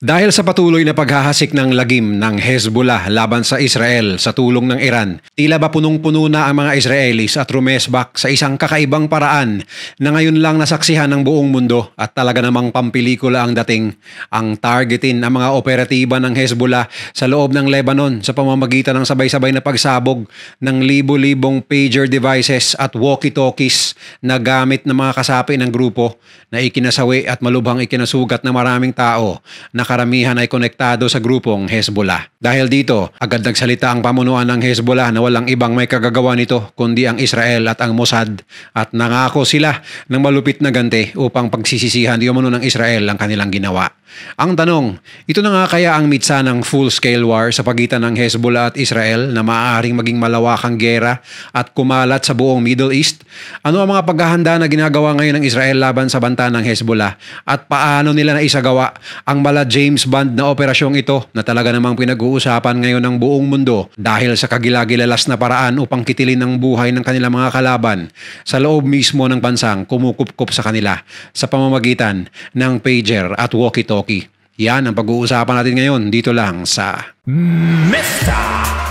Dahil sa patuloy na paghahasik ng lagim ng Hezbollah laban sa Israel sa tulong ng Iran, tila ba punong-puno na ang mga Israelis at rumesbak sa isang kakaibang paraan na ngayon lang nasaksihan ng buong mundo at talaga namang pampilikula ang dating ang targetin ang mga operatiba ng Hezbollah sa loob ng Lebanon sa pamamagitan ng sabay-sabay na pagsabog ng libo-libong pager devices at walkie-talkies na gamit ng mga kasapi ng grupo na ikinasawi at malubhang ikinasugat ng maraming tao na karamihan ay konektado sa grupong Hezbollah. Dahil dito, agad nagsalita ang pamunuan ng Hezbollah na walang ibang may kagagawa nito kundi ang Israel at ang Mossad at nangako sila ng malupit na ganti upang pagsisisihan di umano ng Israel ang kanilang ginawa. Ang tanong, ito na nga kaya ang mitsa ng full-scale war sa pagitan ng Hezbollah at Israel na maaaring maging malawakang gera at kumalat sa buong Middle East? Ano ang mga paghahanda na ginagawa ngayon ng Israel laban sa banta ng Hezbollah at paano nila naisagawa ang mala James Bond na operasyong ito na talaga namang pinag-uusapan ngayon ng buong mundo dahil sa kagilagilalas na paraan upang kitilin ang buhay ng kanilang mga kalaban sa loob mismo ng bansang kumukupkop sa kanila sa pamamagitan ng pager at walkie-talkie. Yan ang pag-uusapan natin ngayon dito lang sa Mr.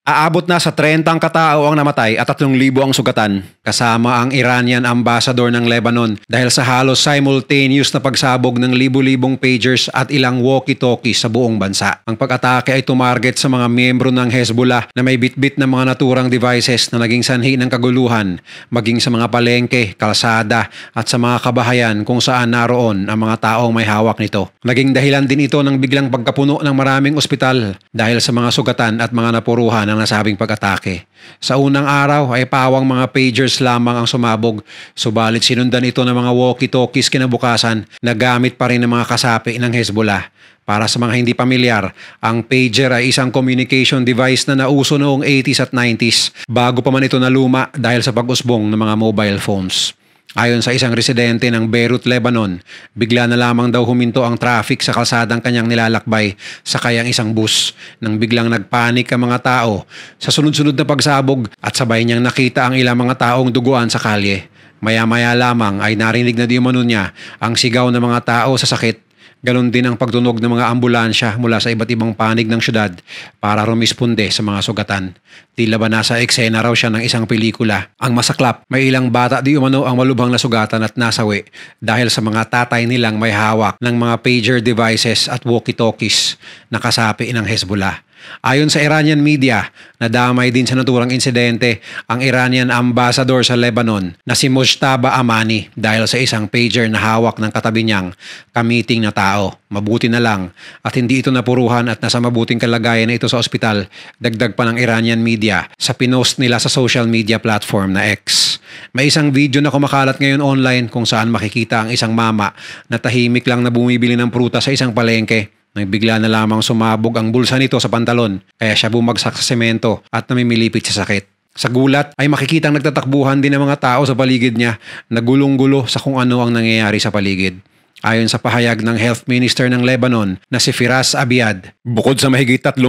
Aabot na sa 30 ang katao ang namatay at 3,000 ang sugatan, kasama ang Iranian ambassador ng Lebanon dahil sa halos simultaneous na pagsabog ng libu-libong pagers at ilang walkie-talkie sa buong bansa. Ang pag-atake ay tumarget sa mga miyembro ng Hezbollah na may bitbit ng mga naturang devices na naging sanhi ng kaguluhan, maging sa mga palengke, kalsada at sa mga kabahayan kung saan naroon ang mga taong may hawak nito. Naging dahilan din ito ng biglang pagkapuno ng maraming ospital dahil sa mga sugatan at mga napuruhan ng nasabing pag-atake. Sa unang araw ay pawang mga pagers lamang ang sumabog, subalit sinundan ito ng mga walkie-talkies kinabukasan na gamit pa rin ng mga kasapi ng Hezbollah. Para sa mga hindi pamilyar, ang pager ay isang communication device na nauso noong 80s at 90s bago pa man ito naluma dahil sa pag-usbong ng mga mobile phones. Ayon sa isang residente ng Beirut, Lebanon, bigla na lamang daw huminto ang traffic sa kalsadang kanyang nilalakbay sa kayang isang bus nang biglang nagpanik ang mga tao sa sunod-sunod na pagsabog at sabay niyang nakita ang ilang mga taong duguan sa kalye. Maya-maya lamang ay narinig na di umano niya ang sigaw ng mga tao sa sakit Ganon din ang pagtunog ng mga ambulansya mula sa iba't ibang panig ng syudad para rumisponde sa mga sugatan. Tila ba nasa eksena raw siya ng isang pelikula. Ang masaklap, may ilang bata di umano ang malubhang nasugatan at nasawi dahil sa mga tatay nilang may hawak ng mga pager devices at walkie-talkies na kasapi ng Hezbollah. Ayon sa Iranian media, nadamay din sa naturang insidente ang Iranian ambassador sa Lebanon na si Mojtaba Amani dahil sa isang pager na hawak ng katabi niyang kamiting na tao. Mabuti na lang at hindi ito napuruhan at nasa mabuting kalagayan na ito sa ospital, dagdag pa ng Iranian media sa pinost nila sa social media platform na X. May isang video na kumakalat ngayon online kung saan makikita ang isang mama na tahimik lang na bumibili ng pruta sa isang palengke nang bigla na lamang sumabog ang bulsa nito sa pantalon kaya siya bumagsak sa semento at namimilipit sa sakit. Sa gulat ay makikitang nagtatakbuhan din ng mga tao sa paligid niya na gulong-gulo sa kung ano ang nangyayari sa paligid. Ayon sa pahayag ng Health Minister ng Lebanon na si Firas Abiyad, bukod sa mahigit 30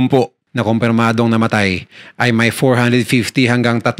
na kumpirmadong namatay, ay may 450 hanggang 3,000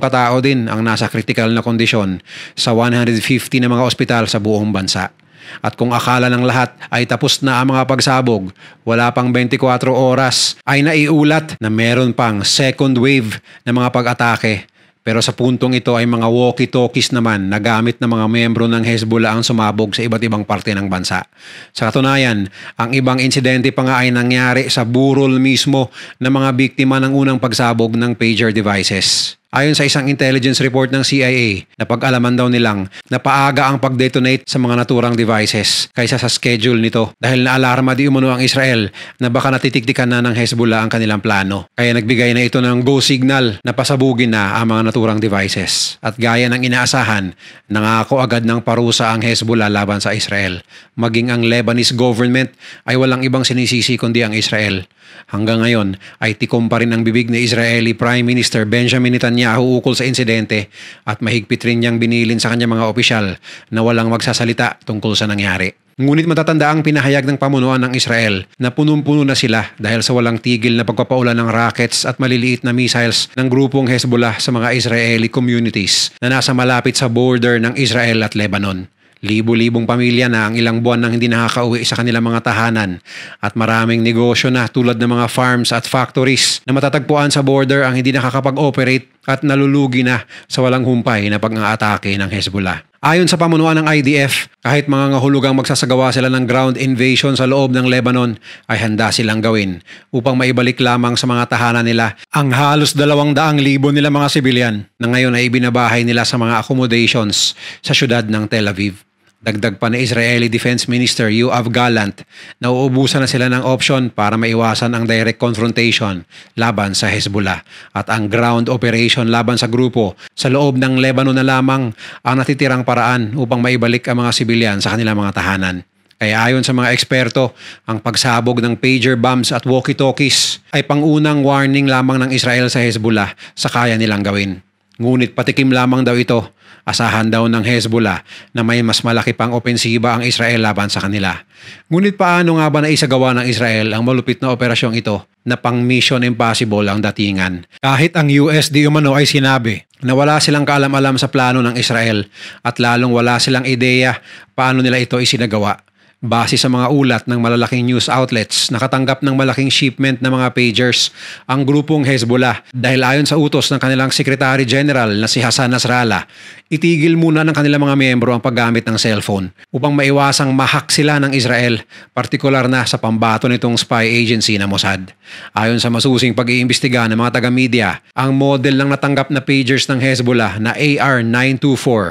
katao din ang nasa critical na kondisyon sa 150 na mga ospital sa buong bansa. At kung akala ng lahat ay tapos na ang mga pagsabog, wala pang 24 oras ay naiulat na meron pang second wave ng mga pag-atake. Pero sa puntong ito ay mga walkie-talkies naman na gamit ng mga miyembro ng Hezbollah ang sumabog sa iba't ibang parte ng bansa. Sa katunayan, ang ibang insidente pa nga ay nangyari sa burol mismo ng mga biktima ng unang pagsabog ng pager devices. Ayon sa isang intelligence report ng CIA, napag-alaman daw nilang napaaga ang pag-detonate sa mga naturang devices kaysa sa schedule nito dahil naalarma di umano ang Israel na baka natitiktikan na ng Hezbollah ang kanilang plano. Kaya nagbigay na ito ng go signal na pasabugin na ang mga naturang devices. At gaya ng inaasahan, nangako agad ng parusa ang Hezbollah laban sa Israel. Maging ang Lebanese government ay walang ibang sinisisi kundi ang Israel. Hanggang ngayon ay tikom pa rin ang bibig ni Israeli Prime Minister Benjamin Netanyahu Netanyahu ukol sa insidente at mahigpit rin niyang binilin sa kanyang mga opisyal na walang magsasalita tungkol sa nangyari. Ngunit matatanda ang pinahayag ng pamunuan ng Israel na punong-puno na sila dahil sa walang tigil na pagpapaulan ng rockets at maliliit na missiles ng grupong Hezbollah sa mga Israeli communities na nasa malapit sa border ng Israel at Lebanon. Libo-libong pamilya na ang ilang buwan nang hindi nakakauwi sa kanilang mga tahanan at maraming negosyo na tulad ng mga farms at factories na matatagpuan sa border ang hindi nakakapag-operate at nalulugi na sa walang humpay na pag-aatake ng Hezbollah. Ayon sa pamunuan ng IDF, kahit mga ngahulugang magsasagawa sila ng ground invasion sa loob ng Lebanon ay handa silang gawin upang maibalik lamang sa mga tahanan nila ang halos dalawang daang libo nila mga sibilyan na ngayon ay ibinabahay nila sa mga accommodations sa syudad ng Tel Aviv. Dagdag pa ni Israeli Defense Minister Yoav Gallant na uubusan na sila ng option para maiwasan ang direct confrontation laban sa Hezbollah at ang ground operation laban sa grupo sa loob ng Lebanon na lamang ang natitirang paraan upang maibalik ang mga sibilyan sa kanilang mga tahanan. Kaya ayon sa mga eksperto, ang pagsabog ng pager bombs at walkie-talkies ay pangunang warning lamang ng Israel sa Hezbollah sa kaya nilang gawin. Ngunit patikim lamang daw ito Asahan daw ng Hezbollah na may mas malaki pang opensiba ang Israel laban sa kanila. Ngunit paano nga ba naisagawa ng Israel ang malupit na operasyong ito na pang Mission Impossible ang datingan? Kahit ang US di umano ay sinabi na wala silang kaalam-alam sa plano ng Israel at lalong wala silang ideya paano nila ito isinagawa. Base sa mga ulat ng malalaking news outlets, nakatanggap ng malaking shipment ng mga pagers ang grupong Hezbollah dahil ayon sa utos ng kanilang Secretary General na si Hassan Nasrallah, itigil muna ng kanilang mga miyembro ang paggamit ng cellphone upang maiwasang mahak sila ng Israel, partikular na sa pambato nitong spy agency na Mossad. Ayon sa masusing pag-iimbestiga ng mga taga-media, ang model ng natanggap na pagers ng Hezbollah na AR-924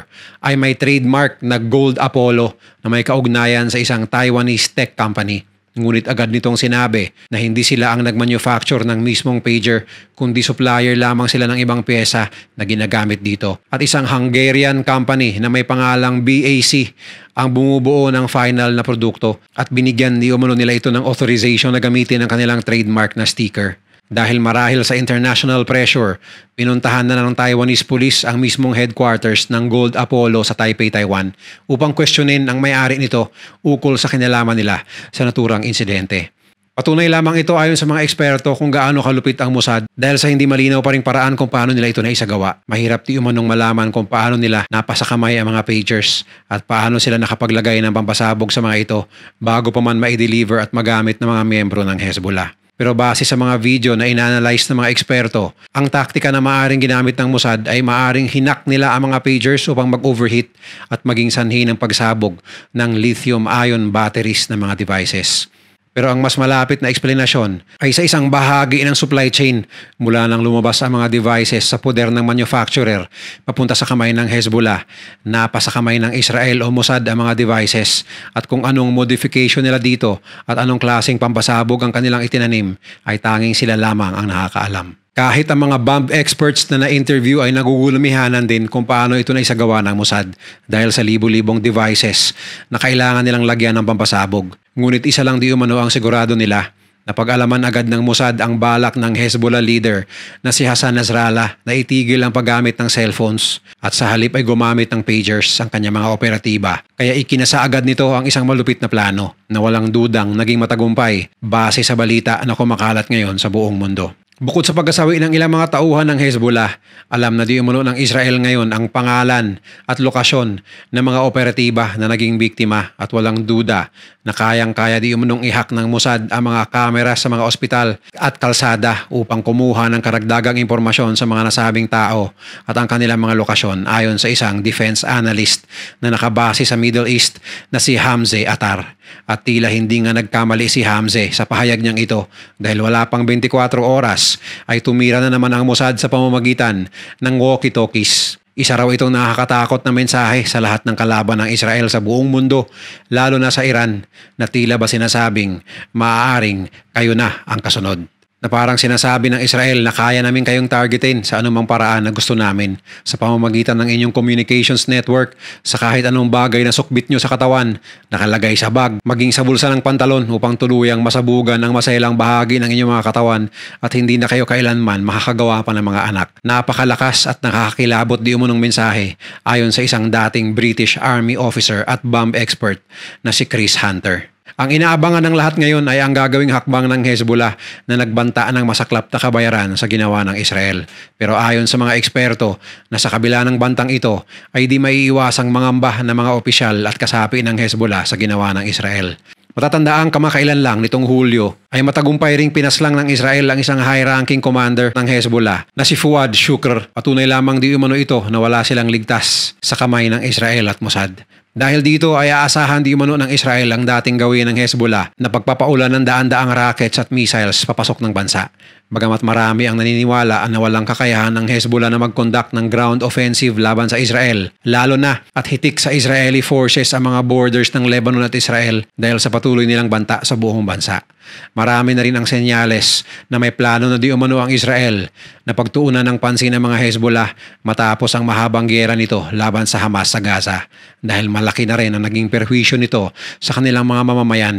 ay may trademark na Gold Apollo na may kaugnayan sa isang Taiwanese tech company. Ngunit agad nitong sinabi na hindi sila ang nagmanufacture ng mismong pager kundi supplier lamang sila ng ibang pyesa na ginagamit dito. At isang Hungarian company na may pangalang BAC ang bumubuo ng final na produkto at binigyan ni umano nila ito ng authorization na gamitin ang kanilang trademark na sticker. Dahil marahil sa international pressure, pinuntahan na ng Taiwanese police ang mismong headquarters ng Gold Apollo sa Taipei, Taiwan upang questionin ang may-ari nito ukol sa kinalaman nila sa naturang insidente. Patunay lamang ito ayon sa mga eksperto kung gaano kalupit ang Mossad dahil sa hindi malinaw pa ring paraan kung paano nila ito naisagawa. Mahirap di umanong malaman kung paano nila napasakamay ang mga pagers at paano sila nakapaglagay ng pampasabog sa mga ito bago pa man maideliver at magamit ng mga miyembro ng Hezbollah. Pero base sa mga video na inanalyze ng mga eksperto, ang taktika na maaring ginamit ng Mossad ay maaring hinak nila ang mga pagers upang mag-overheat at maging sanhi ng pagsabog ng lithium-ion batteries ng mga devices. Pero ang mas malapit na eksplanasyon ay sa isang bahagi ng supply chain mula nang lumabas ang mga devices sa poder ng manufacturer papunta sa kamay ng Hezbollah, napa sa kamay ng Israel o Mossad ang mga devices at kung anong modification nila dito at anong klaseng pampasabog ang kanilang itinanim ay tanging sila lamang ang nakakaalam. Kahit ang mga bomb experts na na-interview ay nagugulumihanan din kung paano ito na isagawa ng Mossad dahil sa libo-libong devices na kailangan nilang lagyan ng pampasabog. Ngunit isa lang di umano ang sigurado nila na pag alaman agad ng Mossad ang balak ng Hezbollah leader na si Hassan Nasrallah na itigil ang paggamit ng cellphones at sa halip ay gumamit ng pagers ang kanyang mga operatiba. Kaya ikinasa agad nito ang isang malupit na plano na walang dudang naging matagumpay base sa balita na kumakalat ngayon sa buong mundo. Bukod sa pagkasawi ng ilang mga tauhan ng Hezbollah, alam na di umuno ng Israel ngayon ang pangalan at lokasyon ng mga operatiba na naging biktima at walang duda na kayang-kaya di umunong ihak ng Mossad ang mga kamera sa mga ospital at kalsada upang kumuha ng karagdagang impormasyon sa mga nasabing tao at ang kanilang mga lokasyon ayon sa isang defense analyst na nakabase sa Middle East na si Hamze Atar. At tila hindi nga nagkamali si Hamze sa pahayag niyang ito dahil wala pang 24 oras ay tumira na naman ang Mossad sa pamamagitan ng walkie-talkies isa raw itong nakakatakot na mensahe sa lahat ng kalaban ng Israel sa buong mundo, lalo na sa Iran, na tila ba sinasabing maaaring kayo na ang kasunod na parang sinasabi ng Israel na kaya namin kayong targetin sa anumang paraan na gusto namin sa pamamagitan ng inyong communications network sa kahit anong bagay na sukbit nyo sa katawan, nakalagay sa bag, maging sa bulsa ng pantalon upang tuluyang masabugan ang masailang bahagi ng inyong mga katawan at hindi na kayo kailanman makakagawa pa ng mga anak. Napakalakas at nakakakilabot di umunong mensahe ayon sa isang dating British Army officer at bomb expert na si Chris Hunter. Ang inaabangan ng lahat ngayon ay ang gagawing hakbang ng Hezbollah na nagbanta ng masaklap na kabayaran sa ginawa ng Israel. Pero ayon sa mga eksperto na sa kabila ng bantang ito ay di maiiwasang mangamba na mga opisyal at kasapi ng Hezbollah sa ginawa ng Israel. Matatandaan kamakailan lang nitong Hulyo ay matagumpay ring pinaslang ng Israel ang isang high-ranking commander ng Hezbollah na si Fuad Shukr. Patunay lamang di umano ito na wala silang ligtas sa kamay ng Israel at Mossad. Dahil dito ay aasahan di umano ng Israel ang dating gawin ng Hezbollah na pagpapaulan ng daan-daang rockets at missiles papasok ng bansa. Bagamat marami ang naniniwala na walang kakayahan ng Hezbollah na mag-conduct ng ground offensive laban sa Israel, lalo na at hitik sa Israeli forces ang mga borders ng Lebanon at Israel dahil sa patuloy nilang banta sa buong bansa. Marami na rin ang senyales na may plano na di umano ang Israel na pagtuunan ng pansin ng mga Hezbollah matapos ang mahabang gera nito laban sa Hamas sa Gaza dahil malaki na rin ang naging perwisyo nito sa kanilang mga mamamayan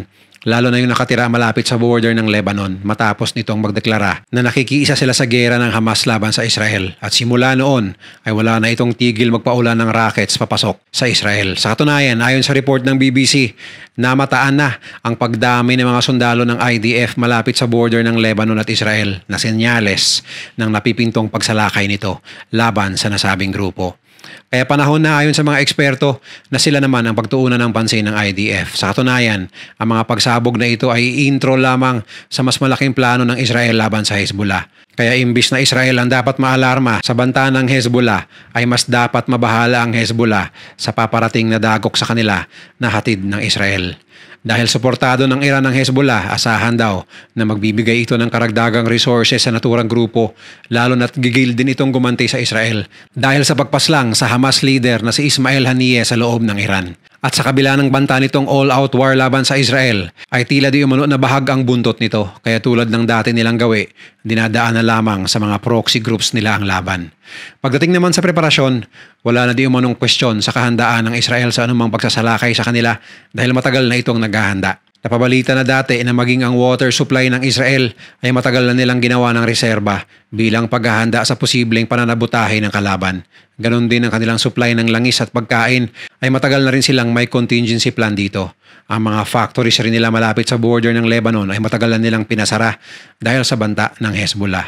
lalo na yung nakatira malapit sa border ng Lebanon matapos nitong magdeklara na nakikiisa sila sa gera ng Hamas laban sa Israel at simula noon ay wala na itong tigil magpaulan ng rockets papasok sa Israel. Sa katunayan, ayon sa report ng BBC, namataan na ang pagdami ng mga sundalo ng IDF malapit sa border ng Lebanon at Israel na senyales ng napipintong pagsalakay nito laban sa nasabing grupo. Kaya panahon na ayon sa mga eksperto na sila naman ang pagtuunan ng pansin ng IDF. Sa katunayan, ang mga pagsabog na ito ay intro lamang sa mas malaking plano ng Israel laban sa Hezbollah. Kaya imbis na Israel ang dapat maalarma sa banta ng Hezbollah, ay mas dapat mabahala ang Hezbollah sa paparating na dagok sa kanila na hatid ng Israel. Dahil suportado ng Iran ng Hezbollah, asahan daw na magbibigay ito ng karagdagang resources sa naturang grupo, lalo na't gigil din itong gumanti sa Israel dahil sa pagpaslang sa Hamas leader na si Ismail Haniyeh sa loob ng Iran. At sa kabila ng banta nitong all-out war laban sa Israel, ay tila di umano na bahag ang buntot nito. Kaya tulad ng dati nilang gawi, dinadaan na lamang sa mga proxy groups nila ang laban. Pagdating naman sa preparasyon, wala na di umanong kwestiyon sa kahandaan ng Israel sa anumang pagsasalakay sa kanila dahil matagal na itong naghahanda. Napabalita na dati na maging ang water supply ng Israel ay matagal na nilang ginawa ng reserba bilang paghahanda sa posibleng pananabutahe ng kalaban. Ganon din ang kanilang supply ng langis at pagkain ay matagal na rin silang may contingency plan dito. Ang mga factories rin nila malapit sa border ng Lebanon ay matagal na nilang pinasara dahil sa banta ng Hezbollah.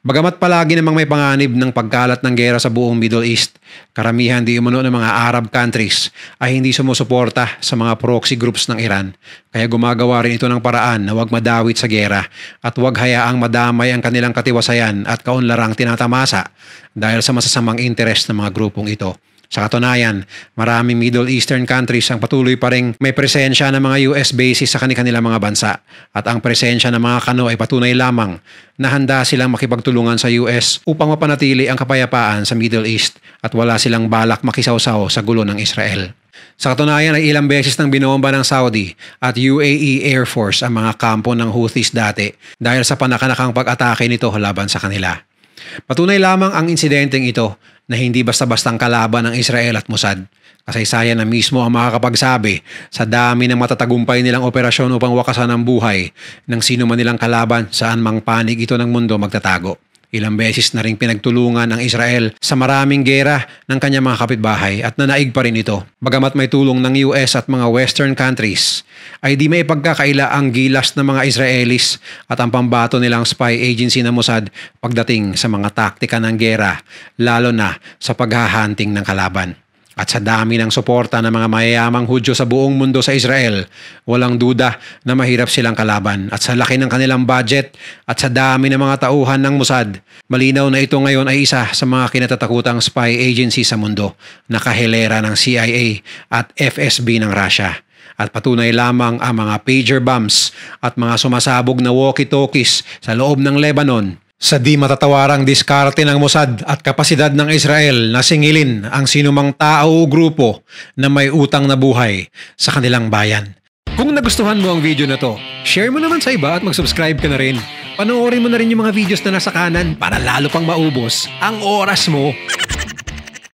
Bagamat palagi namang may panganib ng pagkalat ng gera sa buong Middle East, karamihan di umano ng mga Arab countries ay hindi sumusuporta sa mga proxy groups ng Iran. Kaya gumagawa rin ito ng paraan na huwag madawit sa gera at huwag hayaang madamay ang kanilang katiwasayan at at kaunlarang tinatamasa dahil sa masasamang interest ng mga grupong ito. Sa katunayan, maraming Middle Eastern countries ang patuloy pa rin may presensya ng mga US bases sa kanilang mga bansa at ang presensya ng mga kano ay patunay lamang na handa silang makipagtulungan sa US upang mapanatili ang kapayapaan sa Middle East at wala silang balak makisawsaw sa gulo ng Israel. Sa katunayan ay ilang beses nang binomba ng Saudi at UAE Air Force ang mga kampo ng Houthis dati dahil sa panakanakang pag-atake nito laban sa kanila. Patunay lamang ang insidenteng ito na hindi basta-bastang kalaban ng Israel at Mossad. Kasaysayan na mismo ang makakapagsabi sa dami ng matatagumpay nilang operasyon upang wakasan ang buhay ng sino man nilang kalaban saan mang panig ito ng mundo magtatago. Ilang beses na rin pinagtulungan ng Israel sa maraming gera ng kanyang mga kapitbahay at nanaig pa rin ito. Bagamat may tulong ng US at mga Western countries, ay di may pagkakaila ang gilas ng mga Israelis at ang pambato nilang spy agency na Mossad pagdating sa mga taktika ng gera, lalo na sa paghahunting ng kalaban. At sa dami ng suporta ng mga mayayamang Hudyo sa buong mundo sa Israel, walang duda na mahirap silang kalaban. At sa laki ng kanilang budget at sa dami ng mga tauhan ng Mossad, malinaw na ito ngayon ay isa sa mga kinatatakutang spy agency sa mundo na kahilera ng CIA at FSB ng Russia. At patunay lamang ang mga pager bombs at mga sumasabog na walkie-talkies sa loob ng Lebanon sa di matatawarang diskarte ng Mossad at kapasidad ng Israel na singilin ang sinumang tao o grupo na may utang na buhay sa kanilang bayan. Kung nagustuhan mo ang video na to, share mo naman sa iba at mag-subscribe ka na rin. Panoorin mo na rin yung mga videos na nasa kanan para lalo pang maubos ang oras mo